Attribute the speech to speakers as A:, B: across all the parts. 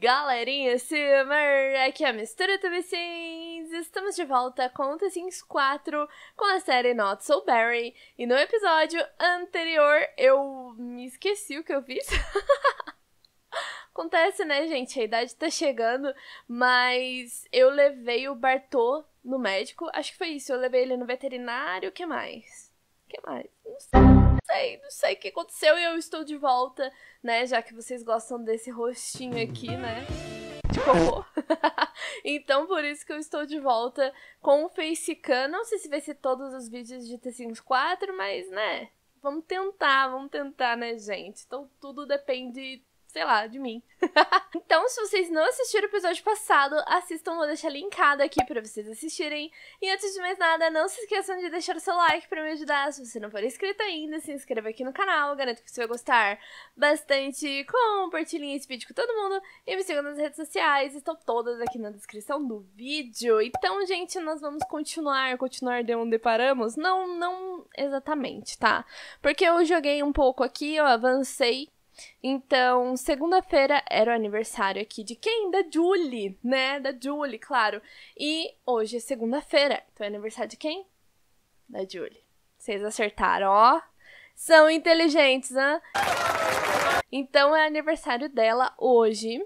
A: galerinha, Summer! Aqui é a Mistura Tubicins! Estamos de volta com o The Sims 4, com a série Not So Barry. E no episódio anterior, eu me esqueci o que eu fiz. Acontece, né, gente? A idade tá chegando, mas eu levei o Bartô no médico. Acho que foi isso, eu levei ele no veterinário, o que mais? O que mais? Não sei sei, não sei o que aconteceu e eu estou de volta, né? Já que vocês gostam desse rostinho aqui, né? De cocô. então, por isso que eu estou de volta com o Facecam. Não sei se vai ser todos os vídeos de T54, mas, né? Vamos tentar, vamos tentar, né, gente? Então, tudo depende sei lá, de mim. então, se vocês não assistiram o episódio passado, assistam, vou deixar linkado aqui para vocês assistirem. E antes de mais nada, não se esqueçam de deixar o seu like para me ajudar. Se você não for inscrito ainda, se inscreva aqui no canal, garanto que você vai gostar bastante. Compartilhem esse vídeo com todo mundo e me sigam nas redes sociais, estão todas aqui na descrição do vídeo. Então, gente, nós vamos continuar, continuar de onde paramos. Não, não exatamente, tá? Porque eu joguei um pouco aqui, eu avancei então, segunda-feira era o aniversário aqui de quem? Da Julie, né? Da Julie, claro. E hoje é segunda-feira. Então é aniversário de quem? Da Julie. Vocês acertaram, ó. São inteligentes, né? Então é aniversário dela hoje.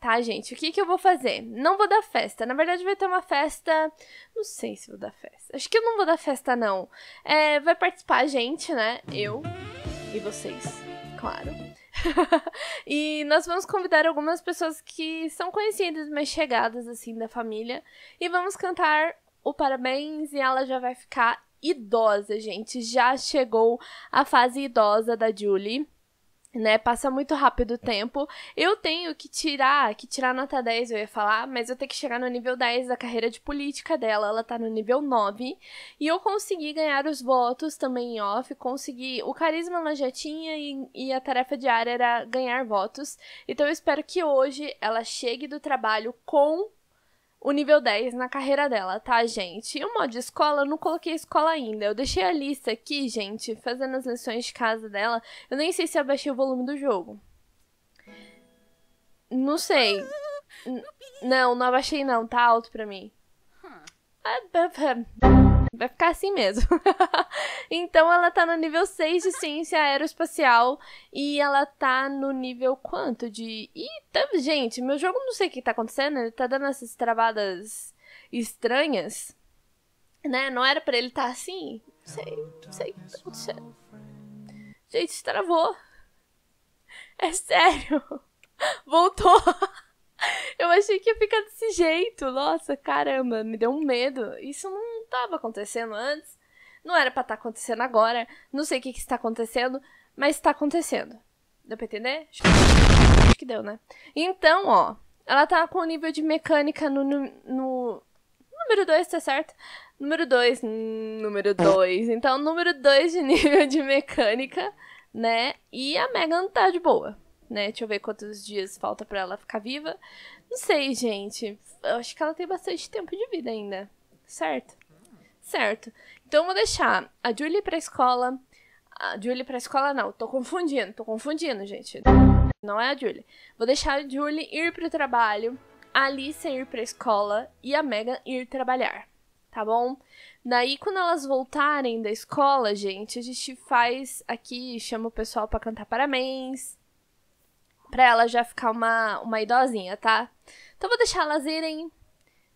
A: Tá, gente? O que, que eu vou fazer? Não vou dar festa. Na verdade, vai ter uma festa. Não sei se vou dar festa. Acho que eu não vou dar festa, não. É, vai participar a gente, né? Eu e vocês claro. e nós vamos convidar algumas pessoas que são conhecidas, mas chegadas assim da família, e vamos cantar o parabéns e ela já vai ficar idosa, gente. Já chegou a fase idosa da Julie né? Passa muito rápido o tempo. Eu tenho que tirar, que tirar nota 10, eu ia falar, mas eu tenho que chegar no nível 10 da carreira de política dela. Ela tá no nível 9. E eu consegui ganhar os votos também em off, consegui. O carisma ela já tinha e, e a tarefa diária era ganhar votos. Então eu espero que hoje ela chegue do trabalho com o nível 10 na carreira dela, tá, gente? E o modo de escola, eu não coloquei escola ainda. Eu deixei a lista aqui, gente, fazendo as lições de casa dela. Eu nem sei se eu baixei o volume do jogo. Não sei. não, não abaixei não, tá alto pra mim. Huh. É, é, é. Vai ficar assim mesmo. então ela tá no nível 6 de ciência aeroespacial e ela tá no nível quanto de. Ih, tá, gente, meu jogo não sei o que tá acontecendo, ele tá dando essas travadas estranhas. Né? Não era para ele estar tá assim? Não sei, não sei o que tá acontecendo. Gente, travou. É sério. Voltou. Eu achei que ia ficar desse jeito. Nossa, caramba, me deu um medo. Isso não estava acontecendo antes, não era para estar tá acontecendo agora, não sei o que, que está acontecendo, mas está acontecendo. Deu pra entender? Acho que... Acho que, deu, né? Então, ó, ela tá com o nível de mecânica no. no, Número 2, tá certo? Número 2, número 2. Então, número 2 de nível de mecânica, né? E a Megan tá de boa, né? Deixa eu ver quantos dias falta para ela ficar viva. Não sei, gente. Eu acho que ela tem bastante tempo de vida ainda, certo? Certo. Então eu vou deixar a Julie pra escola. A Julie pra escola não, tô confundindo, tô confundindo, gente. Não é a Julie. Vou deixar a Julie ir pro trabalho, a Alice ir pra escola e a Megan ir trabalhar, tá bom? Daí quando elas voltarem da escola, gente, a gente faz aqui, chama o pessoal para cantar parabéns. Pra ela já ficar uma, uma idosinha, tá? Então vou deixar elas irem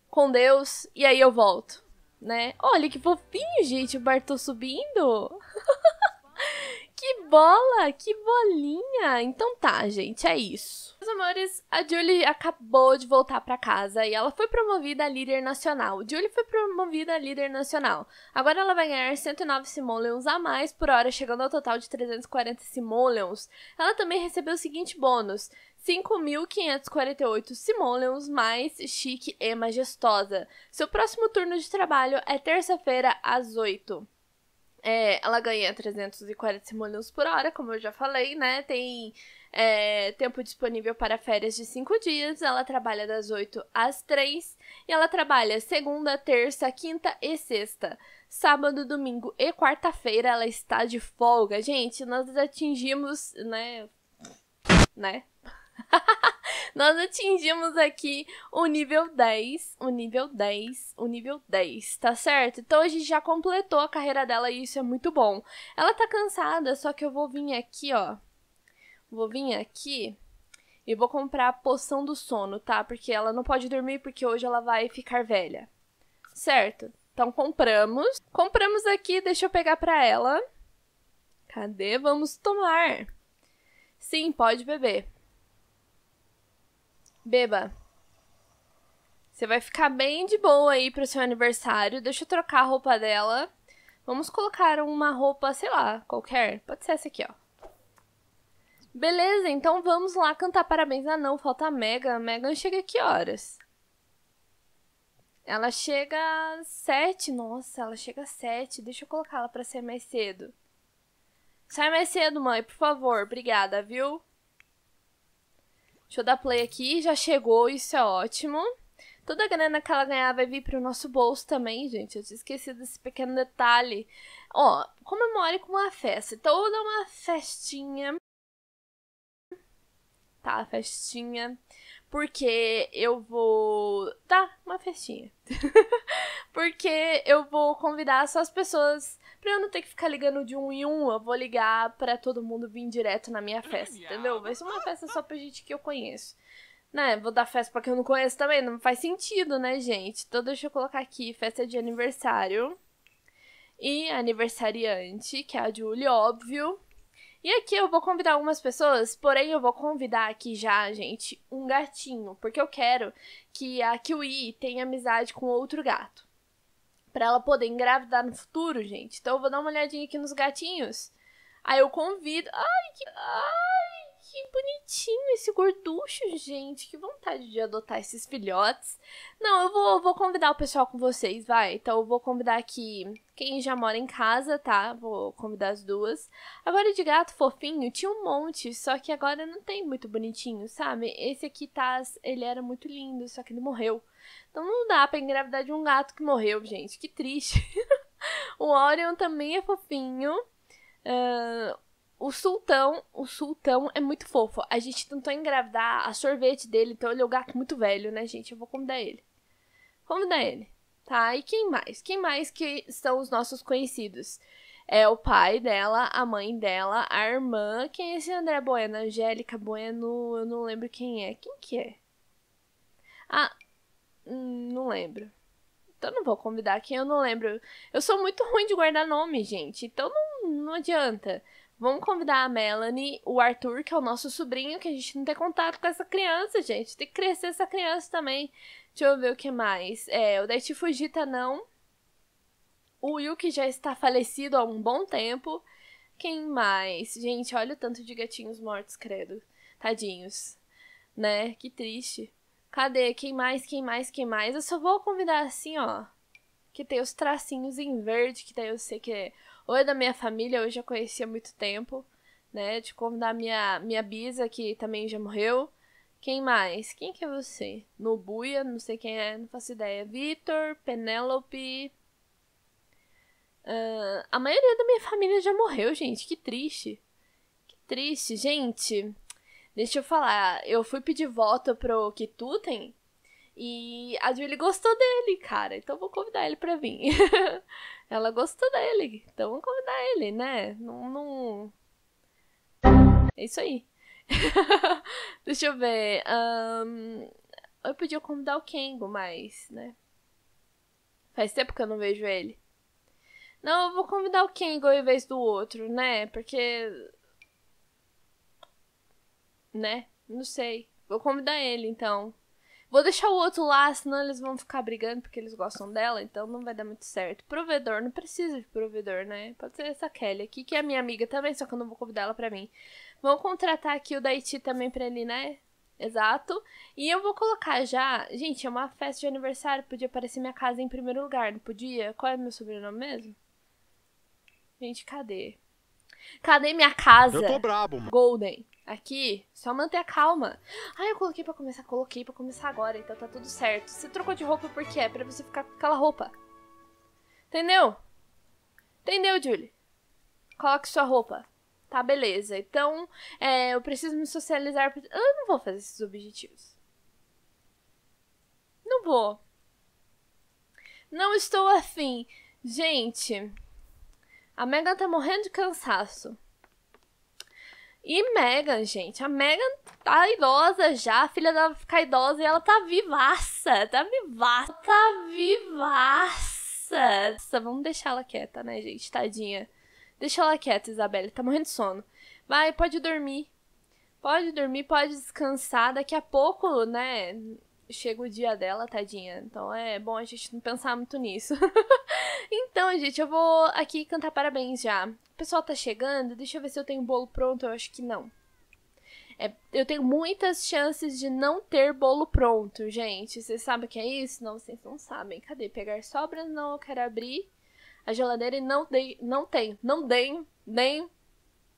A: com Deus e aí eu volto né? Olha que fofinho, gente, o Bartô subindo. Que bola, que bolinha. Então tá, gente, é isso. Meus amores, a Julie acabou de voltar para casa e ela foi promovida a líder nacional. Julie foi promovida a líder nacional. Agora ela vai ganhar 109 simoleons a mais por hora, chegando ao total de 340 simoleons. Ela também recebeu o seguinte bônus: 5.548 simoleons mais chique e majestosa. Seu próximo turno de trabalho é terça-feira às 8. É, ela ganha 340 simoleons por hora, como eu já falei, né? Tem é, tempo disponível para férias de 5 dias. Ela trabalha das 8 às 3 e ela trabalha segunda, terça, quinta e sexta. Sábado, domingo e quarta-feira ela está de folga. Gente, nós atingimos, né? Né? Nós atingimos aqui o nível 10, o nível 10, o nível 10, tá certo? Então a gente já completou a carreira dela e isso é muito bom. Ela tá cansada, só que eu vou vir aqui, ó. Vou vir aqui e vou comprar a poção do sono, tá? Porque ela não pode dormir porque hoje ela vai ficar velha. Certo? Então compramos. Compramos aqui, deixa eu pegar pra ela. Cadê? Vamos tomar. Sim, pode beber. Beba. Você vai ficar bem de boa aí pro seu aniversário. Deixa eu trocar a roupa dela. Vamos colocar uma roupa, sei lá, qualquer. Pode ser essa aqui, ó. Beleza, então vamos lá cantar parabéns. Ah, não, falta a Megan. A Megan chega que horas? Ela chega às sete. Nossa, ela chega às sete. Deixa eu colocá-la pra sair mais cedo. Sai mais cedo, mãe, por favor. Obrigada, viu? Deixa eu dar play aqui, já chegou, isso é ótimo. Toda a grana que ela ganhar vai vir pro nosso bolso também, gente. Eu tinha esquecido desse pequeno detalhe. Ó, comemore com uma festa. Toda uma festinha. Tá, festinha. Porque eu vou. Tá, uma festinha. porque eu vou convidar só as pessoas Pra eu não ter que ficar ligando de um em um, eu vou ligar para todo mundo vir direto na minha festa, entendeu? Vai ser uma festa só pra gente que eu conheço. Né, vou dar festa pra quem eu não conheço também, não faz sentido, né, gente? Então deixa eu colocar aqui, festa de aniversário. E aniversariante, que é a Julie, óbvio. E aqui eu vou convidar algumas pessoas, porém eu vou convidar aqui já, gente, um gatinho, porque eu quero que a Kiwi tenha amizade com outro gato para ela poder engravidar no futuro, gente. Então eu vou dar uma olhadinha aqui nos gatinhos. Aí eu convido. Ai, que. Ai, que bonitinho esse gorducho, gente. Que vontade de adotar esses filhotes. Não, eu vou, vou convidar o pessoal com vocês, vai. Então eu vou convidar aqui quem já mora em casa, tá? Vou convidar as duas. Agora de gato fofinho, tinha um monte, só que agora não tem muito bonitinho, sabe? Esse aqui, tá, ele era muito lindo, só que ele morreu. Então não dá para engravidar de um gato que morreu, gente. Que triste. o Orion também é fofinho. Uh, o Sultão, o Sultão é muito fofo. A gente tentou engravidar a sorvete dele, então ele é um gato muito velho, né, gente? Eu vou convidar ele. Convidar ele. Tá, e quem mais? Quem mais que são os nossos conhecidos? É o pai dela, a mãe dela, a irmã. Quem é esse André Bueno? Angélica Bueno, eu não lembro quem é. Quem que é? Ah, Hum, não lembro. Então não vou convidar quem eu não lembro. Eu sou muito ruim de guardar nome, gente. Então não, não adianta. Vamos convidar a Melanie, o Arthur, que é o nosso sobrinho, que a gente não tem contato com essa criança, gente. Tem que crescer essa criança também. Deixa eu ver o que mais. É, o Daichi Fujita não. O Yuki já está falecido há um bom tempo. Quem mais? Gente, olha o tanto de gatinhos mortos, credo. Tadinhos. Né? Que triste. Cadê? Quem mais? Quem mais? Quem mais? Eu só vou convidar assim, ó. Que tem os tracinhos em verde, que daí eu sei que é. Ou é da minha família, eu já conhecia há muito tempo, né? De convidar minha, minha bisa, que também já morreu. Quem mais? Quem que é você? Nobuia, não sei quem é, não faço ideia. Vitor, Penélope. Uh, ah, a maioria da minha família já morreu, gente. Que triste. Que triste, gente. Deixa eu falar, eu fui pedir voto pro Kituten e a Julie gostou dele, cara. Então vou convidar ele pra vir. Ela gostou dele, então vou convidar ele, né? Não. não... É isso aí. Deixa eu ver. Um, eu podia convidar o Kengo, mas, né? Faz tempo que eu não vejo ele. Não, eu vou convidar o Kengo em vez do outro, né? Porque né? Não sei. Vou convidar ele, então. Vou deixar o outro lá, senão eles vão ficar brigando porque eles gostam dela, então não vai dar muito certo. Provedor, não precisa de provedor, né? Pode ser essa Kelly aqui, que é minha amiga também, só que eu não vou convidar ela pra mim. Vamos contratar aqui o da Iti também pra ele, né? Exato. E eu vou colocar já. Gente, é uma festa de aniversário, podia aparecer minha casa em primeiro lugar, não podia? Qual é meu sobrenome mesmo? Gente, cadê? Cadê minha casa? Eu tô brabo, mano. Golden. Aqui, só manter a calma. Ah, eu coloquei pra começar, coloquei pra começar agora, então tá tudo certo. Você trocou de roupa porque é pra você ficar com aquela roupa. Entendeu? Entendeu, Julie? Coloque sua roupa. Tá, beleza. Então, é, eu preciso me socializar. Eu não vou fazer esses objetivos. Não vou. Não estou afim. Gente, a Megan tá morrendo de cansaço. E Megan, gente, a Megan tá idosa já, a filha dela ficar idosa e ela tá vivaça, tá vivaça, tá vivaça. Nossa, vamos deixar ela quieta, né, gente? Tadinha. Deixa ela quieta, Isabelle, tá morrendo de sono. Vai, pode dormir. Pode dormir, pode descansar. Daqui a pouco, né? chega o dia dela, tadinha. Então é bom a gente não pensar muito nisso. então, gente, eu vou aqui cantar parabéns já. O pessoal tá chegando, deixa eu ver se eu tenho bolo pronto. Eu acho que não. É, eu tenho muitas chances de não ter bolo pronto, gente. Vocês sabem o que é isso? Não, vocês não sabem. Cadê? Pegar sobras? Não, eu quero abrir a geladeira e não dei, não tem. Não dei. nem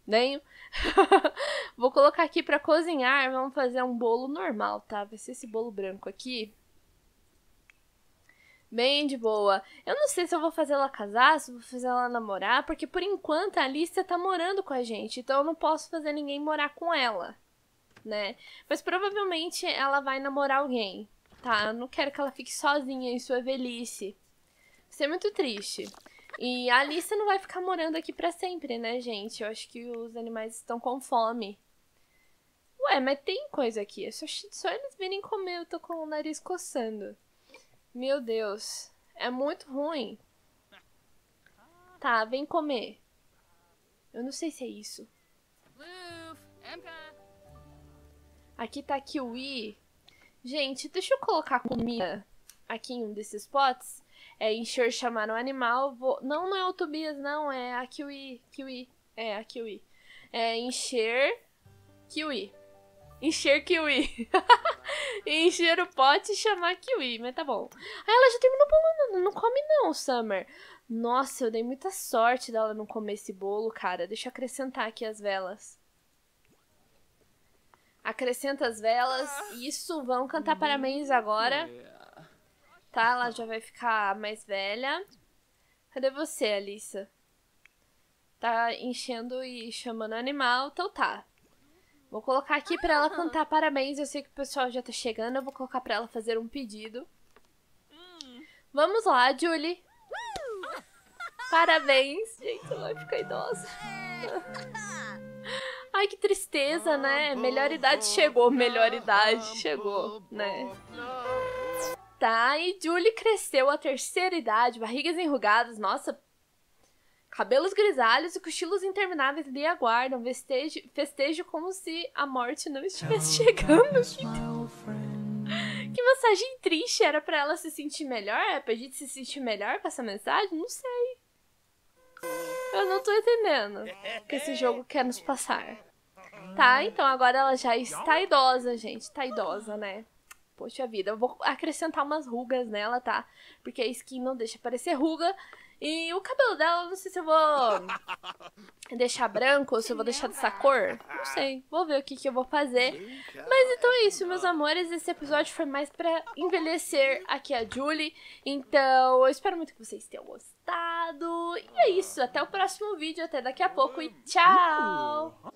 A: nem Vou colocar aqui para cozinhar, vamos fazer um bolo normal, tá? Vai ser esse bolo branco aqui. Bem de boa. Eu não sei se eu vou fazer ela casar, se eu vou fazer ela namorar, porque por enquanto a Alicia tá morando com a gente, então eu não posso fazer ninguém morar com ela, né? Mas provavelmente ela vai namorar alguém, tá? Eu não quero que ela fique sozinha em sua velhice. Isso é muito triste. E a Alice não vai ficar morando aqui para sempre, né, gente? Eu acho que os animais estão com fome. Ué, mas tem coisa aqui. É só, só eles virem comer, eu tô com o nariz coçando. Meu Deus. É muito ruim. Tá, vem comer. Eu não sei se é isso. Aqui tá kiwi. Gente, deixa eu colocar comida aqui em um desses potes é, encher, chamar um animal. vou Não, não é o Tobias, não, é a Kiwi. Kiwi. É, a Kiwi. É encher. Kiwi. Encher kiwi. encher o pote e chamar kiwi, mas tá bom. Aí ela já terminou o bolo, não, não come não, Summer. Nossa, eu dei muita sorte dela não comer esse bolo, cara. Deixa eu acrescentar aqui as velas. Acrescenta as velas. Ah. Isso, vão cantar parabéns agora tá? Ela já vai ficar mais velha. Cadê você, Alissa? Tá enchendo e chamando animal, então tá. Vou colocar aqui para ela ah. cantar parabéns. Eu sei que o pessoal já tá chegando. Eu vou colocar para ela fazer um pedido. Vamos lá, Julie. Parabéns. Gente, ela vai ficar idosa. Ai, que tristeza, né? Melhor idade chegou. Melhor idade chegou, né? tá. E Julie cresceu à terceira idade, barrigas enrugadas, nossa. Cabelos grisalhos e cochilos intermináveis lhe aguardam. Festejo, festejo como se a morte não estivesse chegando. Que, que mensagem triste. Era para ela se sentir melhor? É pra gente se sentir melhor com essa mensagem? Não sei. Eu não tô entendendo o que esse jogo quer nos passar. Tá, então agora ela já está idosa, gente. Tá idosa, né? poxa vida, eu vou acrescentar umas rugas nela, tá? Porque a skin não deixa aparecer ruga. E o cabelo dela, não sei se eu vou deixar branco ou se eu vou deixar dessa cor. Não sei. Vou ver o que, que eu vou fazer. Mas então é isso, meus amores. Esse episódio foi mais para envelhecer aqui é a Julie. Então, eu espero muito que vocês tenham gostado. E é isso. Até o próximo vídeo. Até daqui a pouco. E tchau!